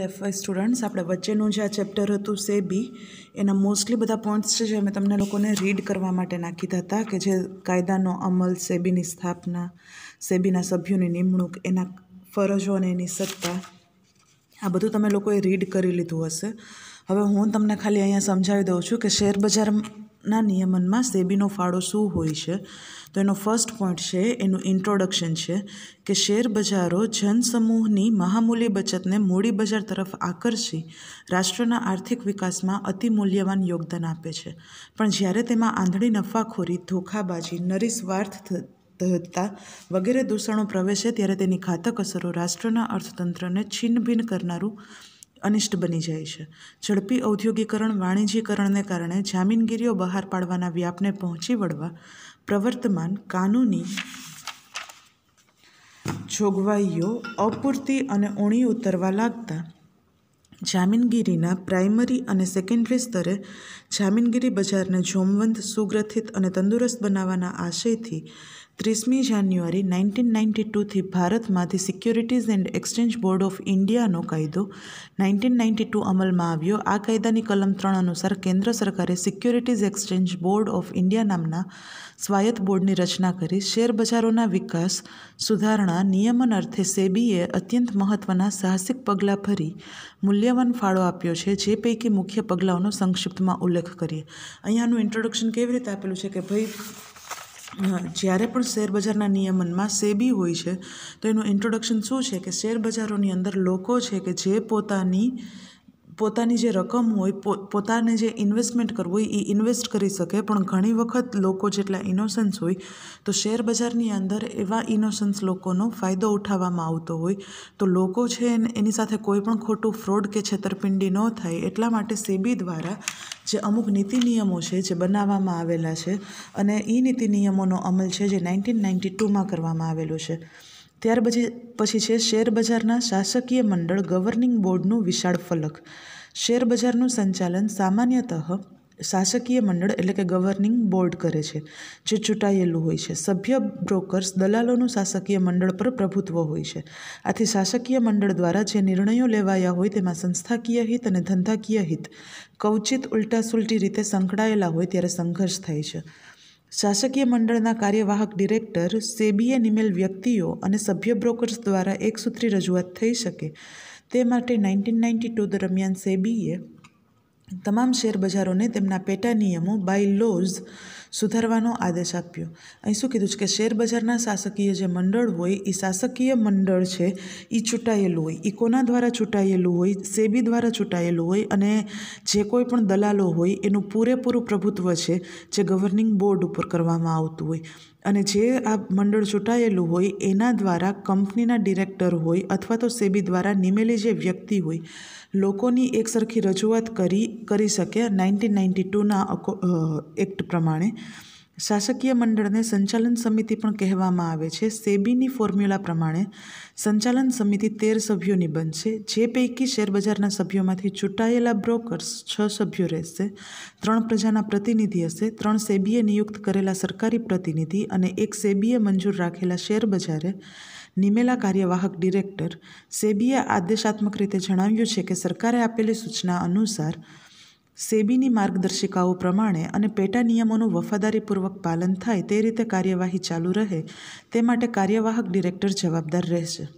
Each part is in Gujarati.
લેફ વાઇઝ સ્ટુડન્ટ્સ આપણે વચ્ચેનું જે આ ચેપ્ટર હતું સે બી એના મોસ્ટલી બધા પોઈન્ટ્સ છે જે મેં તમને લોકોને રીડ કરવા માટે નાખી હતા કે જે કાયદાનો અમલ સેબીની સ્થાપના સેબીના સભ્યોની નિમણૂક એના ફરજો અને એની સત્તા આ બધું તમે લોકોએ રીડ કરી લીધું હશે હવે હું તમને ખાલી અહીંયા સમજાવી દઉં છું કે શેર બજાર ના નિયમનમાં સેબીનો ફાળો શું હોય છે તો એનો ફર્સ્ટ પોઈન્ટ છે એનું ઇન્ટ્રોડક્શન છે કે શેર બજારો જનસમૂહની મહામૂલી બચતને મૂડી બજાર તરફ આકર્ષી રાષ્ટ્રના આર્થિક વિકાસમાં અતિ મૂલ્યવાન યોગદાન આપે છે પણ જ્યારે તેમાં આંધળી નફાખોરી ધોખાબાજી નરી સ્વાર્થ ધતા વગેરે દૂષણો પ્રવેશે ત્યારે તેની ઘાતક અસરો રાષ્ટ્રના અર્થતંત્રને છિન્નભિન્ન કરનારું અનિષ્ટ બની જાય છે ઝડપી ઔદ્યોગિકરણ વાણિજ્યકરણને કારણે જામીનગીરીઓ બહાર પાડવાના વ્યાપને પહોંચી વળવા પ્રવર્તમાન કાનૂની જોગવાઈઓ અપૂરતી અને ઊણી ઉતરવા લાગતા જામીનગીરીના પ્રાઇમરી અને સેકન્ડરી સ્તરે જામીનગીરી બજારને જોમવંત સુગ્રથિત અને તંદુરસ્ત બનાવવાના આશયથી ત્રીસમી જાન્યુઆરી નાઇન્ટીન નાઇન્ટી ટુથી ભારતમાંથી securities and exchange board of ઇન્ડિયાનો કાયદો નાઇન્ટીન નાઇન્ટી ટુ અમલમાં આવ્યો આ કાયદાની કલમ ત્રણ અનુસાર કેન્દ્ર સરકારે securities exchange board of India નામના સ્વાયત્ત બોર્ડની રચના કરી શેરબજારોના વિકાસ સુધારણા નિયમન અર્થે સેબીએ અત્યંત મહત્ત્વના સાહસિક પગલાં ભરી મૂલ્યવાન ફાળો આપ્યો છે જે પૈકી મુખ્ય પગલાંઓનો સંક્ષિપ્તમાં ઉલ્લેખ કરીએ અહીંયાનું ઇન્ટ્રોડક્શન કેવી રીતે આપેલું છે કે ભાઈ જ્યારે પણ શેરબજારના નિયમનમાં સેબી હોય છે તો એનું ઇન્ટ્રોડક્શન શું છે કે શેરબજારોની અંદર લોકો છે કે જે પોતાની પોતાની જે રકમ હોય પોતાને જે ઇન્વેસ્ટમેન્ટ કરવું હોય એ ઇન્વેસ્ટ કરી શકે પણ ઘણી વખત લોકો જેટલા ઇનોસન્સ હોય તો શેર બજારની અંદર એવા ઇનોસન્સ લોકોનો ફાયદો ઉઠાવવામાં આવતો હોય તો લોકો છે એની સાથે કોઈ પણ ખોટું ફ્રોડ કે છેતરપિંડી ન થાય એટલા માટે સેબી દ્વારા જે અમુક નીતિ નિયમો છે જે બનાવવામાં આવેલા છે અને એ નીતિ નિયમોનો અમલ છે જે નાઇન્ટીન નાઇન્ટી ટુમાં કરવામાં આવેલો છે ત્યાર પછી પછી છે શેરબજારના શાસકીય મંડળ ગવર્નિંગ બોર્ડનું વિશાળ ફલક શેર બજારનું સંચાલન સામાન્યતઃ શાસકીય મંડળ એટલે કે ગવર્નિંગ બોર્ડ કરે છે જે ચૂંટાયેલું હોય છે સભ્ય બ્રોકર્સ દલાલોનું શાસકીય મંડળ પર પ્રભુત્વ હોય છે આથી શાસકીય મંડળ દ્વારા જે નિર્ણયો લેવાયા હોય તેમાં સંસ્થાકીય હિત અને ધંધાકીય હિત કવચિત ઉલટાસુલટી રીતે સંકળાયેલા હોય ત્યારે સંઘર્ષ થાય છે શાસકીય મંડળના કાર્યવાહક ડિરેક્ટર સેબીએ નિમેલ વ્યક્તિઓ અને સભ્ય બ્રોકર્સ દ્વારા એકસૂત્રી રજૂઆત થઈ શકે તે માટે નાઇન્ટીન નાઇન્ટી ટુ દરમિયાન સેબીએ તમામ શેર બજારોને તેમના પેટા નિયમો બાય લોઝ સુધારવાનો આદેશ આપ્યો અહીં શું કીધું છે કે શેર બજારના શાસકીય જે મંડળ હોય એ શાસકીય મંડળ છે એ ચૂંટાયેલું હોય એ કોના દ્વારા ચૂંટાયેલું હોય સેબી દ્વારા ચૂંટાયેલું હોય અને જે કોઈ પણ દલાલો હોય એનું પૂરેપૂરું પ્રભુત્વ છે જે ગવર્નિંગ બોર્ડ ઉપર કરવામાં આવતું હોય અને જે આ મંડળ ચૂંટાયેલું હોય એના દ્વારા કંપનીના ડિરેક્ટર હોય અથવા તો સેબી દ્વારા નિમેલી જે વ્યક્તિ હોય લોકોની એકસરખી રજૂઆત કરી કરી શકે નાઇન્ટીન નાઇન્ટી ટુના એક્ટ પ્રમાણે શાસકીય મંડળને સંચાલન સમિતિ પણ કહેવામાં આવે છે સેબીની ફોર્મ્યુલા પ્રમાણે સંચાલન સમિતિ તેર સભ્યોની બનશે જે પૈકી શેરબજારના સભ્યોમાંથી ચૂંટાયેલા બ્રોકર્સ છ સભ્યો રહેશે ત્રણ પ્રજાના પ્રતિનિધિ હશે ત્રણ સેબીએ નિયુક્ત કરેલા સરકારી પ્રતિનિધિ અને એક સેબીએ મંજૂર રાખેલા શેરબજારે નિમેલા કાર્યવાહક ડિરેક્ટર સેબીએ આદેશાત્મક રીતે જણાવ્યું છે કે સરકારે આપેલી સૂચના અનુસાર સેબીની માર્ગદર્શિકાઓ પ્રમાણે અને પેટા નિયમોનું વફાદારીપૂર્વક પાલન થાય તે રીતે કાર્યવાહી ચાલુ રહે તે માટે કાર્યવાહક ડિરેક્ટર જવાબદાર રહેશે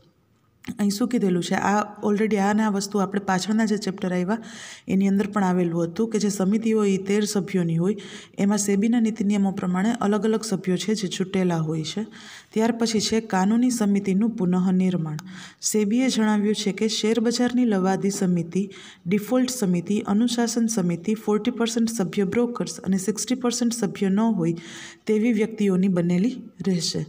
અહીં શું કીધેલું છે આ ઓલરેડી આને આ વસ્તુ આપણે પાછળના જે ચેપ્ટર આવ્યા એની અંદર પણ આવેલું હતું કે જે સમિતિઓ એ તેર સભ્યોની હોય એમાં સેબીના નીતિ નિયમો પ્રમાણે અલગ અલગ સભ્યો છે જે છૂટેલા હોય છે ત્યાર પછી છે કાનૂની સમિતિનું પુનઃનિર્માણ સેબીએ જણાવ્યું છે કે શેરબજારની લવાદી સમિતિ ડિફોલ્ટ સમિતિ અનુશાસન સમિતિ ફોર્ટી પર્સન્ટ સભ્ય બ્રોકર્સ અને સિક્સટી પર્સન્ટ સભ્ય ન હોય તેવી વ્યક્તિઓની બનેલી રહેશે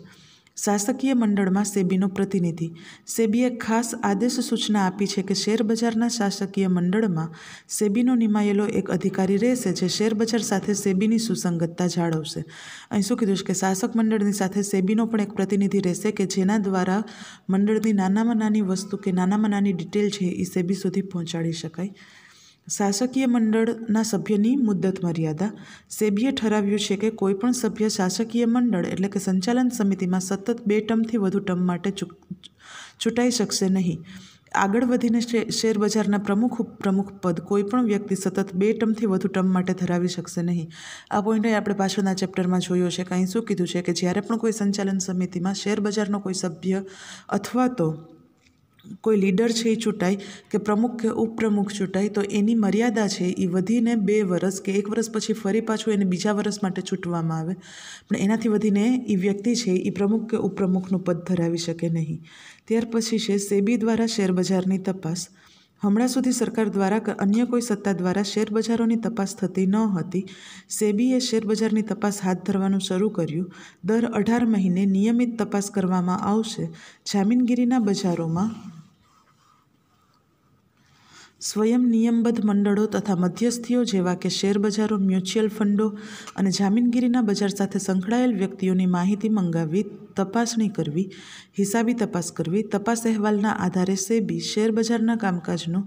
શાસકીય મંડળમાં સેબીનો પ્રતિનિધિ સેબીએ ખાસ આદેશ સૂચના આપી છે કે શેરબજારના શાસકીય મંડળમાં સેબીનો નિમાયેલો એક અધિકારી રહેશે જે શેરબજાર સાથે સેબીની સુસંગતતા જાળવશે અહીં શું કીધું છે કે શાસક મંડળની સાથે સેબીનો પણ એક પ્રતિનિધિ રહેશે કે જેના દ્વારા મંડળની નાનામાં નાની વસ્તુ કે નાનામાં નાની ડિટેલ છે એ સેબી સુધી પહોંચાડી શકાય શાસકીય મંડળના સભ્યની મુદ્દત મર્યાદા સેબીએ ઠરાવ્યું છે કે કોઈપણ સભ્ય શાસકીય મંડળ એટલે કે સંચાલન સમિતિમાં સતત બે ટર્મથી વધુ ટર્મ માટે ચૂંટાઈ શકશે નહીં આગળ વધીને શેરબજારના પ્રમુખ ઉપપ્રમુખ પદ કોઈપણ વ્યક્તિ સતત બે ટર્મથી વધુ ટર્મ માટે ધરાવી શકશે નહીં આ પોઈન્ટ આપણે પાછળના ચેપ્ટરમાં જોયો છે કાંઈ શું કીધું છે કે જ્યારે પણ કોઈ સંચાલન સમિતિમાં શેરબજારનો કોઈ સભ્ય અથવા તો કોઈ લીડર છે એ ચૂંટાય કે પ્રમુખ કે ઉપપ્રમુખ ચૂંટાય તો એની મર્યાદા છે એ વધીને બે વર્ષ કે એક વર્ષ પછી ફરી પાછું એને બીજા વર્ષ માટે ચૂંટવામાં આવે પણ એનાથી વધીને એ વ્યક્તિ છે એ પ્રમુખ કે ઉપપ્રમુખનું પદ ધરાવી શકે નહીં ત્યાર પછી છે સેબી દ્વારા શેરબજારની તપાસ હમણાં સુધી સરકાર દ્વારા કે અન્ય કોઈ સત્તા દ્વારા શેરબજારોની તપાસ થતી ન હતી સેબીએ શેરબજારની તપાસ હાથ ધરવાનું શરૂ કર્યું દર અઢાર મહિને નિયમિત તપાસ કરવામાં આવશે જામીનગીરીના બજારોમાં સ્વયં નિયમબદ્ધ મંડળો તથા મધ્યસ્થીઓ જેવા કે શેરબજારો મ્યુચ્યુઅલ ફંડો અને જામીનગીરીના બજાર સાથે સંકળાયેલ વ્યક્તિઓની માહિતી મંગાવવી તપાસણી કરવી હિસાબી તપાસ કરવી તપાસ અહેવાલના આધારે સેબી શેરબજારના કામકાજનું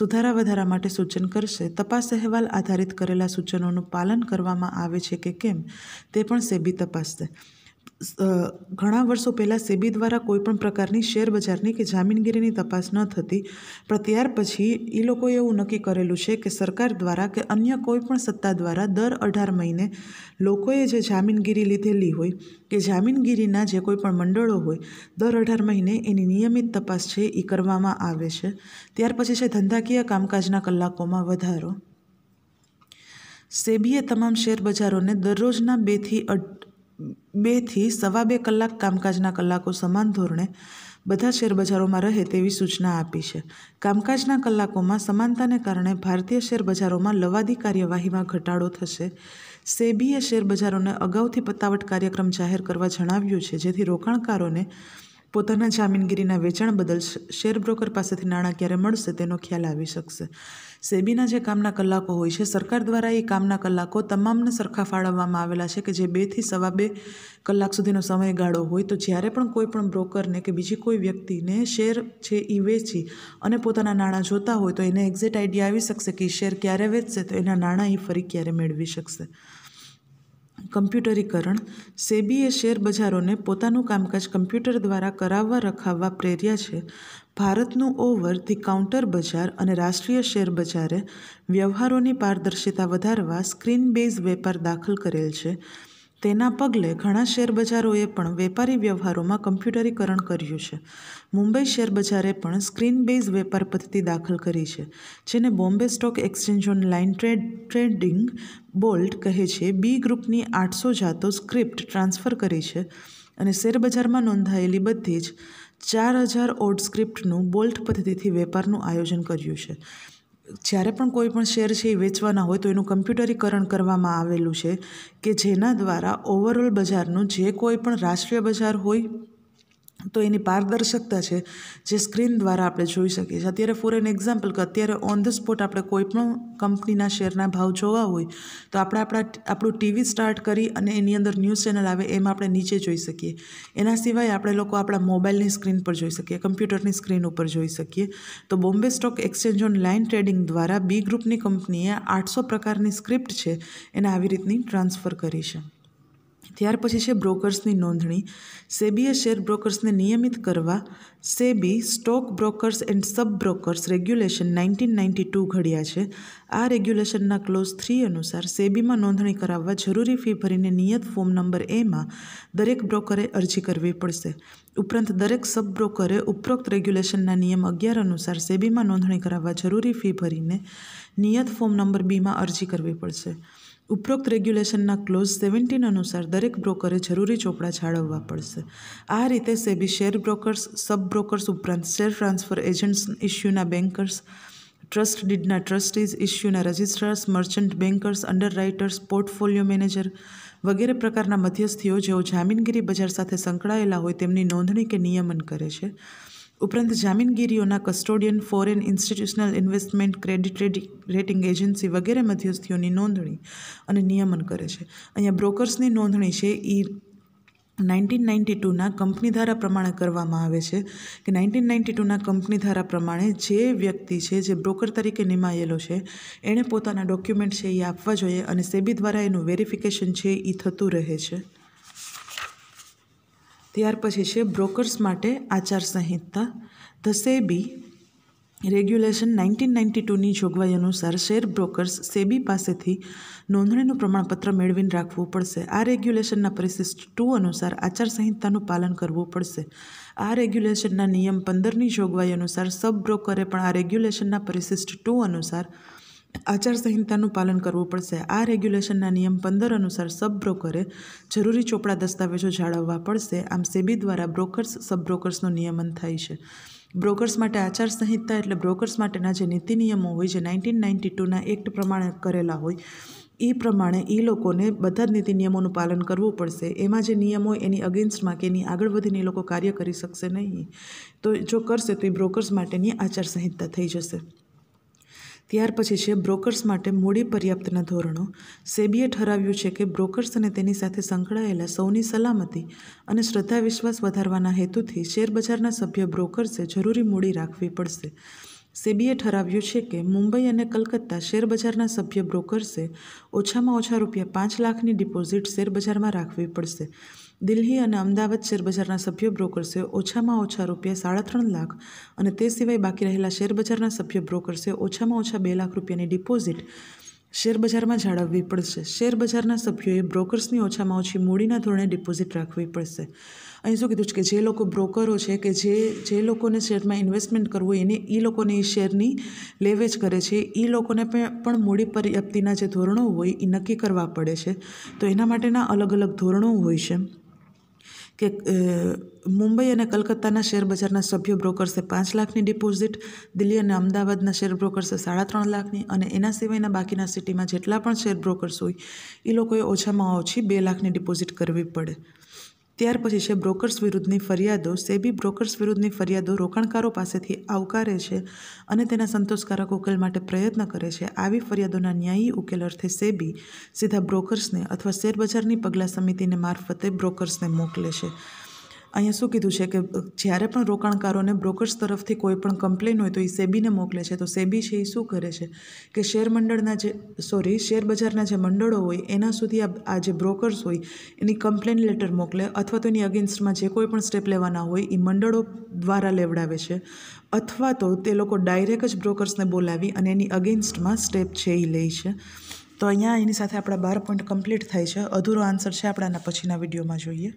સુધારા વધારા માટે સૂચન કરશે તપાસ અહેવાલ આધારિત કરેલા સૂચનોનું પાલન કરવામાં આવે છે કે કેમ તે પણ સેબી તપાસશે ઘણા વર્ષો પહેલાં સેબી દ્વારા કોઈપણ પ્રકારની શેરબજારની કે જામીનગીરીની તપાસ ન થતી પણ ત્યાર પછી એ લોકોએ એવું નક્કી કરેલું છે કે સરકાર દ્વારા કે અન્ય કોઈપણ સત્તા દ્વારા દર અઢાર મહિને લોકોએ જે જામીનગીરી લીધેલી હોય કે જામીનગીરીના જે કોઈ પણ મંડળો હોય દર અઢાર મહિને એની નિયમિત તપાસ છે એ કરવામાં આવે છે ત્યાર પછી છે ધંધાકીય કામકાજના કલાકોમાં વધારો સેબીએ તમામ શેરબજારોને દરરોજના બેથી અઢ બેથી સવા બે કલાક કામકાજના કલાકો સમાન ધોરણે બધા શેરબજારોમાં રહે તેવી સૂચના આપી છે કામકાજના કલાકોમાં સમાનતાને કારણે ભારતીય શેરબજારોમાં લવાદી કાર્યવાહીમાં ઘટાડો થશે સેબીએ શેરબજારોને અગાઉથી પતાવટ કાર્યક્રમ જાહેર કરવા જણાવ્યું છે જેથી રોકાણકારોને પોતાના જામીનગીરીના વેચાણ બદલ શેરબ્રોકર પાસેથી નાણાં ક્યારે મળશે તેનો ખ્યાલ આવી શકશે સેબીના જે કામના કલાકો હોય છે સરકાર દ્વારા એ કામના કલાકો તમામને સરખા ફાળવવામાં આવેલા છે કે જે બેથી સવા બે કલાક સુધીનો સમયગાળો હોય તો જ્યારે પણ કોઈ પણ બ્રોકરને કે બીજી કોઈ વ્યક્તિને શેર છે એ વેચી અને પોતાના નાણાં જોતા હોય તો એને એક્ઝેક્ટ આઈડિયા આવી શકશે કે શેર ક્યારે વેચશે તો એના નાણાં એ ફરી ક્યારે મેળવી શકશે કમ્પ્યુટરીકરણ સેબીએ શેર બજારોને પોતાનું કામકાજ કમ્પ્યુટર દ્વારા કરાવવા રખાવવા પ્રેર્યા છે ભારતનું ઓવર ધી કાઉન્ટર બજાર અને રાષ્ટ્રીય શેર બજારે વ્યવહારોની પારદર્શિતા વધારવા સ્ક્રીન બેઝ વેપાર દાખલ કરેલ છે તેના પગલે ઘણા શેરબજારોએ પણ વેપારી વ્યવહારોમાં કમ્પ્યુટરીકરણ કર્યું છે મુંબઈ શેરબજારે પણ સ્ક્રીન બેઝ વેપાર પદ્ધતિ દાખલ કરી છે જેને Bombay stock exchange online trade trading bolt કહે છે બી ગ્રુપની આઠસો જાતો સ્ક્રિપ્ટ ટ્રાન્સફર કરી છે અને શેરબજારમાં નોંધાયેલી બધી જ ચાર હજાર ઓડ સ્ક્રિપ્ટનું બોલ્ટ પદ્ધતિથી વેપારનું આયોજન કર્યું છે જ્યારે પણ કોઈ પણ શેર છે એ વેચવાના હોય તો એનું કમ્પ્યુટરીકરણ કરવામાં આવેલું છે કે જેના દ્વારા ઓવરઓલ બજારનું જે કોઈ પણ રાષ્ટ્રીય બજાર હોય તો એની પારદર્શકતા છે જે સ્ક્રીન દ્વારા આપણે જોઈ શકીએ છીએ અત્યારે ફોર એન એક્ઝામ્પલ કે અત્યારે ઓન ધ સ્પોટ આપણે કોઈપણ કંપનીના શેરના ભાવ જોવા હોય તો આપણે આપણા આપણું ટીવી સ્ટાર્ટ કરી અને એની અંદર ન્યૂઝ ચેનલ આવે એમાં આપણે નીચે જોઈ શકીએ એના સિવાય આપણે લોકો આપણા મોબાઈલની સ્ક્રીન પર જોઈ શકીએ કમ્પ્યુટરની સ્ક્રીન ઉપર જોઈ શકીએ તો Bombay stock exchange online trading દ્વારા બી ગ્રુપની કંપનીએ આઠસો પ્રકારની સ્ક્રિપ્ટ છે એને આવી રીતની ટ્રાન્સફર કરી છે ત્યાર પછી છે બ્રોકર્સની નોંધણી સેબીએ શેર બ્રોકર્સને નિયમિત કરવા SEBI stock brokers and sub brokers regulation nineteen ninety two ઘડ્યા છે આ રેગ્યુલેશનના ક્લોઝ થ્રી અનુસાર સેબીમાં નોંધણી કરાવવા જરૂરી ફી ભરીને નિયત ફોર્મ નંબર એમાં દરેક બ્રોકરે અરજી કરવી પડશે ઉપરાંત દરેક સબ બ્રોકરે ઉપરોક્ત રેગ્યુલેશનના નિયમ અગિયાર અનુસાર સેબીમાં નોંધણી કરાવવા જરૂરી ફી ભરીને નિયત ફોર્મ નંબર બીમાં અરજી કરવી પડશે ઉપરોક્ત રેગ્યુલેશનના ક્લોઝ સેવન્ટીન અનુસાર દરેક બ્રોકરે જરૂરી ચોપડા જાળવવા પડશે આ રીતે SEBI share brokers sub brokers ઉપરાંત શેર ટ્રાન્સફર એજન્ટ્સ ઇસ્યુના બેન્કર્સ ટ્રસ્ટ ડીડના ટ્રસ્ટીઝ ઇસ્યુના registrars merchant bankers underwriters portfolio manager વગેરે પ્રકારના મધ્યસ્થીઓ જેઓ જામીનગીરી બજાર સાથે સંકળાયેલા હોય તેમની નોંધણી કે નિયમન કરે છે ઉપરાંત જામીનગીરીઓના custodian foreign institutional investment credit rating agency વગેરે મધ્યસ્થીઓની નોંધણી અને નિયમન કરે છે અહીંયા બ્રોકર્સની નોંધણી છે એ નાઇન્ટીન નાઇન્ટી ટુના કંપની ધારા પ્રમાણે કરવામાં આવે છે કે નાઇન્ટીન નાઇન્ટી ટુના કંપની ધારા પ્રમાણે જે વ્યક્તિ છે જે બ્રોકર તરીકે નિમાયેલો છે એણે પોતાના ડોક્યુમેન્ટ છે એ આપવા જોઈએ અને સેબી દ્વારા એનું વેરિફિકેશન છે એ થતું રહે છે ત્યાર પછી છે બ્રોકર્સ માટે આચારસંહિતા the SEBI regulation nineteen ninety ટુની જોગવાઈ અનુસાર શેર બ્રોકર્સ સેબી પાસેથી નોંધણીનું પ્રમાણપત્ર મેળવીને રાખવું પડશે આ રેગ્યુલેશનના પરિશિષ્ટ ટુ અનુસાર આચારસંહિતાનું પાલન કરવું પડશે આ રેગ્યુલેશનના નિયમ પંદરની જોગવાઈ અનુસાર સબ બ્રોકરે પણ આ રેગ્યુલેશનના પરિશિષ્ટ ટુ અનુસાર આચારસંહિતાનું પાલન કરવું પડશે આ રેગ્યુલેશનના નિયમ પંદર અનુસાર સબ બ્રોકરે જરૂરી ચોપડા દસ્તાવેજો જાળવવા પડશે આમ સેબી દ્વારા બ્રોકર્સ સબ બ્રોકર્સનું નિયમન થાય છે બ્રોકર્સ માટે આચારસંહિતા એટલે બ્રોકર્સ માટેના જે નીતિ નિયમો હોય જે નાઇન્ટીન નાઇન્ટી ટુના એક્ટ પ્રમાણે કરેલા હોય એ પ્રમાણે એ લોકોને બધા જ નીતિ નિયમોનું પાલન કરવું પડશે એમાં જે નિયમો એની અગેન્સ્ટમાં કે એની આગળ વધીને એ લોકો કાર્ય કરી શકશે નહીં તો જો કરશે તો એ બ્રોકર્સ માટેની આચારસંહિતા થઈ જશે ત્યાર પછી છે બ્રોકર્સ માટે મૂડી પર્યાપ્તના ધોરણો સેબીએ ઠરાવ્યું છે કે બ્રોકર્સ અને તેની સાથે સંકળાયેલા સૌની સલામતી અને શ્રદ્ધા વિશ્વાસ વધારવાના હેતુથી શેરબજારના સભ્ય બ્રોકર્સે જરૂરી મૂડી રાખવી પડશે સેબીએ ઠરાવ્યું છે કે મુંબઈ અને કલકત્તા શેરબજારના સભ્ય બ્રોકર્સે ઓછામાં ઓછા રૂપિયા પાંચ લાખની ડિપોઝિટ શેરબજારમાં રાખવી પડશે દિલ્હી અને અમદાવાદ શેરબજારના સભ્ય બ્રોકર્સે ઓછામાં ઓછા રૂપિયા સાડા ત્રણ લાખ અને તે સિવાય બાકી રહેલા શેરબજારના સભ્ય બ્રોકર્સે ઓછામાં ઓછા બે લાખ રૂપિયાની ડિપોઝિટ શેરબજારમાં જાળવવી પડશે શેરબજારના સભ્યોએ બ્રોકર્સની ઓછામાં ઓછી મૂડીના ધોરણે ડિપોઝિટ રાખવી પડશે અહીં શું કીધું છે કે જે લોકો બ્રોકરો છે કે જે જે લોકોને શેરમાં ઇન્વેસ્ટમેન્ટ કરવું એને એ લોકોને એ શેરની લેવેચ કરે છે એ લોકોને પણ મૂડી પર્યાપ્તિના જે ધોરણો હોય એ નક્કી કરવા પડે છે તો એના માટેના અલગ અલગ ધોરણો હોય છે કે મુંબઈ અને કલકત્તાના શેરબજારના બજારના સભ્ય બ્રોકર્સે પાંચ લાખની ડિપોઝિટ દિલ્હી અને અમદાવાદના શેર બ્રોકર્સે સાડા ત્રણ લાખની અને એના સિવાયના બાકીના સિટીમાં જેટલા પણ શેર બ્રોકર્સ હોય એ લોકોએ ઓછામાં ઓછી બે લાખની ડિપોઝિટ કરવી પડે ત્યાર પછી છે બ્રોકર્સ વિરુદ્ધની ફરિયાદો સેબી બ્રોકર્સ વિરુદ્ધની ફરિયાદો રોકાણકારો પાસેથી આવકારે છે અને તેના સંતોષકારક ઉકેલ માટે પ્રયત્ન કરે છે આવી ફરિયાદોના ન્યાયી ઉકેલ અર્થે સેબી સીધા બ્રોકર્સને અથવા શેરબજારની પગલાં સમિતિને મારફતે બ્રોકર્સને મોકલે છે અહીંયા શું કીધું છે કે જ્યારે પણ રોકાણકારોને બ્રોકર્સ તરફથી કોઈ પણ કમ્પ્લેન હોય તો એ સેબીને મોકલે છે તો સેબી છે એ શું કરે છે કે શેર મંડળના જે સોરી શેર બજારના જે મંડળો હોય એના સુધી આ જે બ્રોકર્સ હોય એની કમ્પ્લેન લેટર મોકલે અથવા તો એની અગેન્સ્ટમાં જે કોઈ પણ સ્ટેપ લેવાના હોય એ મંડળો દ્વારા લેવડાવે છે અથવા તો તે લોકો ડાયરેક્ટ જ બ્રોકર્સને બોલાવી અને એની અગેન્સ્ટમાં સ્ટેપ છે એ લે છે તો અહીંયા એની સાથે આપણા બાર પોઈન્ટ કમ્પ્લીટ થાય છે અધૂરો આન્સર છે આપણાના પછીના વિડીયોમાં જોઈએ